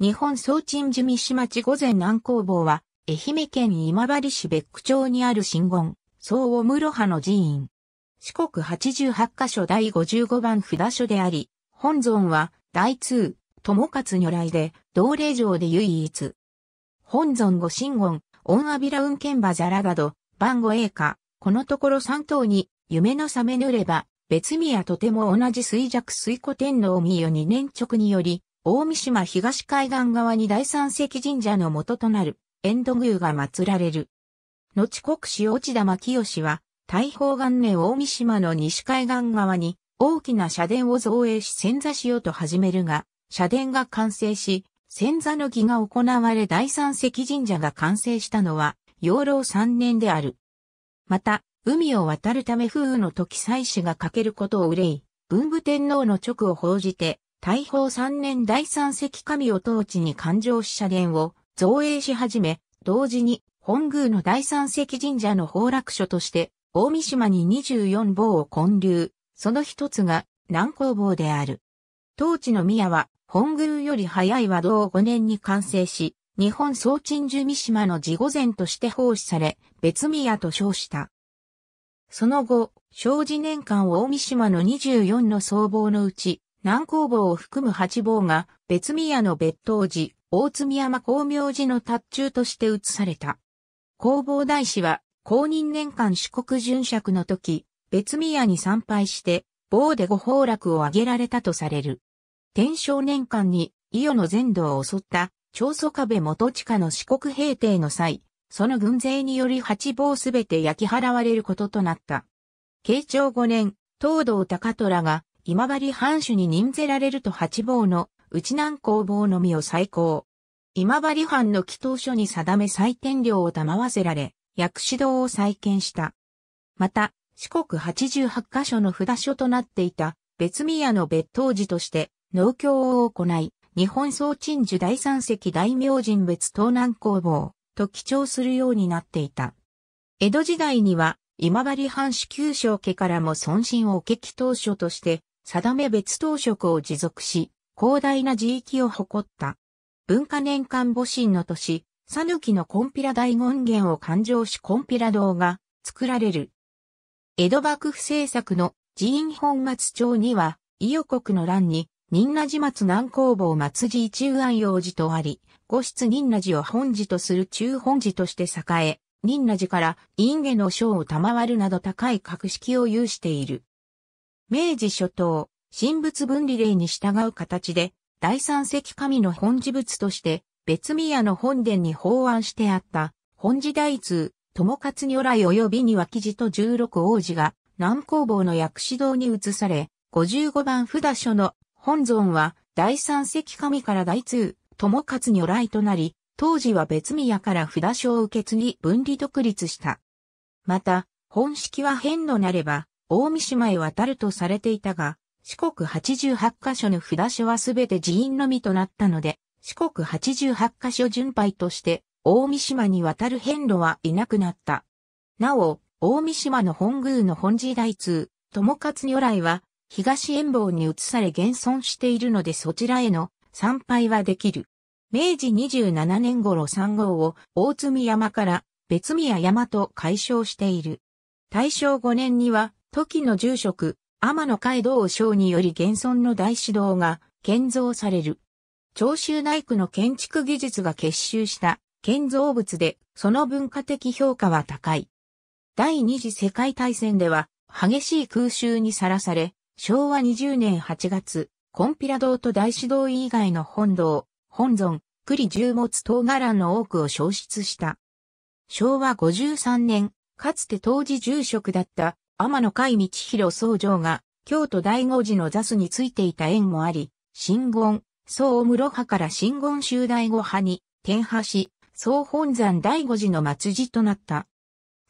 日本総鎮守三島町御前南工房は、愛媛県今治市別府町にある神言、総尾室派の寺院。四国八十八箇所第五十五番札所であり、本尊は、大通、友勝如来で、同霊城で唯一。本尊五神言、御阿弥陀運剣馬ザラガド、番号栄華、このところ三頭に、夢の覚めぬれば、別宮とても同じ衰弱水古天皇御代2年直により、大三島東海岸側に第三石神社の元となる遠藤宮が祀られる。後国史落田牧清は、大宝元年大三島の西海岸側に大きな社殿を造営し潜座しようと始めるが、社殿が完成し、潜座の儀が行われ第三石神社が完成したのは、養老三年である。また、海を渡るため風雨の時祭祀が欠けることを憂い、文武天皇の直を報じて、大宝三年第三石神を統治に勘定四社殿を造営し始め、同時に本宮の第三石神社の崩落所として、大三島に24坊を建立、その一つが南光坊である。当地の宮は本宮より早い和道5年に完成し、日本総鎮守三島の地御前として奉仕され、別宮と称した。その後、正治年間大三島の24の僧帽のうち、南工房を含む八房が別宮の別当寺、大津山光明寺の達中として移された。工房大師は公認年間四国巡釈の時、別宮に参拝して、棒でご崩落を挙げられたとされる。天正年間に伊予の全土を襲った長宗壁元親の四国平定の際、その軍勢により八房すべて焼き払われることとなった。慶長5年、東道高虎が今治藩主に任ぜられると八坊の内南工房のみを再興。今治藩の祈祷書に定め採点料を賜せられ、薬師堂を再建した。また、四国八十八箇所の札所となっていた別宮の別当寺として農協を行い、日本総鎮守第三席大明神別東南工房と記帳するようになっていた。江戸時代には今治藩主九章家からも尊神を受け祈祷書として定め別当職を持続し、広大な地域を誇った。文化年間母親の年、さぬきのコンピラ大権現を勘定しコンピラ堂が作られる。江戸幕府政策の寺院本末町には、伊予国の乱に、仁和寺松南工房松寺一右安陽寺とあり、五室仁和寺を本寺とする中本寺として栄え、仁和寺から陰下の章を賜るなど高い格式を有している。明治初頭、神仏分離令に従う形で、第三石神の本事仏として、別宮の本殿に法案してあった、本寺大通、友勝如来及びには記と十六王子が、南工房の薬師堂に移され、55番札所の本尊は、第三石神から大通、友勝如来となり、当時は別宮から札所を受け継ぎ分離独立した。また、本式は変のなれば、大三島へ渡るとされていたが、四国八十八カ所の札所はすべて寺院のみとなったので、四国八十八カ所巡拝として、大三島に渡る遍路はいなくなった。なお、大三島の本宮の本寺大通、友勝如来は、東縁望に移され現存しているのでそちらへの参拝はできる。明治27年頃三号を大積山から別宮山と改称している。大正5年には時の住職、天野海道省により現存の大指導が建造される。長州内区の建築技術が結集した建造物で、その文化的評価は高い。第二次世界大戦では、激しい空襲にさらされ、昭和20年8月、コンピラ堂と大指導以外の本堂、本尊、栗重物等伽藍の多くを消失した。昭和53年、かつて当時住職だった天野海道広僧正が、京都大五寺の座主についていた縁もあり、新言、総室派から新言宗大五派に転派し、総本山大五寺の末寺となった。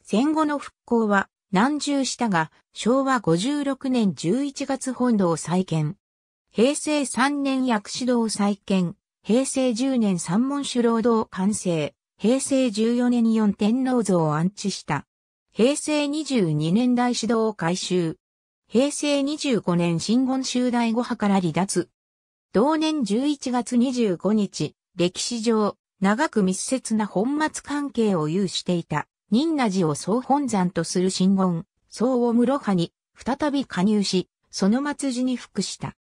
戦後の復興は難重したが、昭和56年11月本土を再建。平成3年薬師堂再建。平成10年三門主労働完成。平成14年四天皇像を安置した。平成22年大指導改修。平成25年新言集第5派から離脱。同年11月25日、歴史上、長く密接な本末関係を有していた、仁和寺を総本山とする新言、総を室派に、再び加入し、その末寺に服した。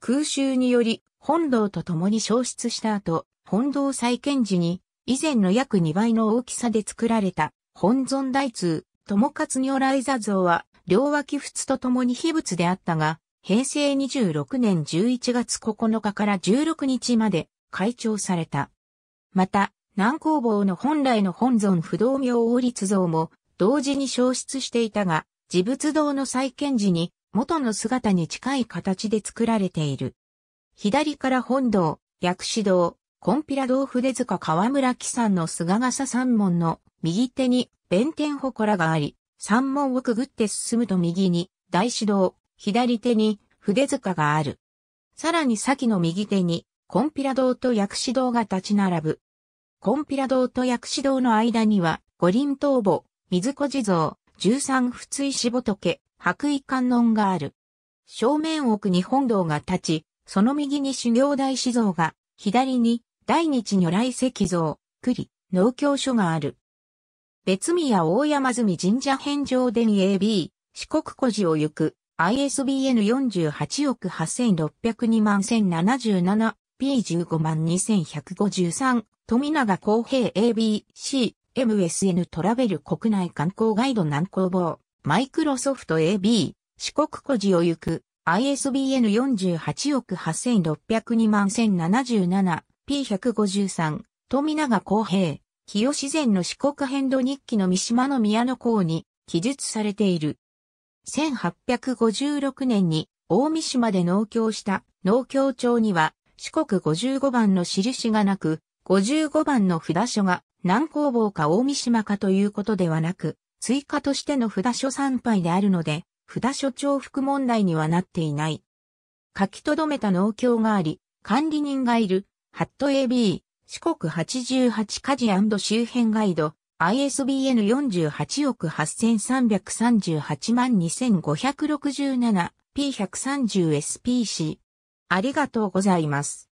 空襲により、本堂と共に消失した後、本堂再建時に、以前の約2倍の大きさで作られた、本尊大通、友勝如来座像は、両脇仏と共に秘仏であったが、平成26年11月9日から16日まで開帳された。また、南工房の本来の本尊不動明王立像も同時に消失していたが、自仏堂の再建時に元の姿に近い形で作られている。左から本堂、薬師堂、コンピラ堂筆塚河村木山の菅笠三門の右手に弁天祠があり、山門をくぐって進むと右に大師堂、左手に筆塚がある。さらに先の右手に、コンピラ堂と薬師堂が立ち並ぶ。コンピラ堂と薬師堂の間には、五輪東母、水子地蔵、十三仏石仏、白衣観音がある。正面奥に本堂が立ち、その右に修行大師像が、左に、大日如来石像、栗、農協所がある。別宮大山住神社返上殿 AB、四国古寺を行く、ISBN48 億8602万 1077P15 万2153、富永公平 ABC、MSN トラベル国内観光ガイド南工房、マイクロソフト AB、四国古寺を行く、ISBN48 億8602万 1077P153、富永公平、清自然の四国遍動日記の三島の宮の港に記述されている。1856年に大三島で農協した農協帳には四国55番の印がなく、55番の札所が南工房か大三島かということではなく、追加としての札所参拝であるので、札所重複問題にはなっていない。書き留めた農協があり、管理人がいる、ハット AB、四国八十八カジ周辺ガイド、ISBN 48億8338万 2567P130SPC。ありがとうございます。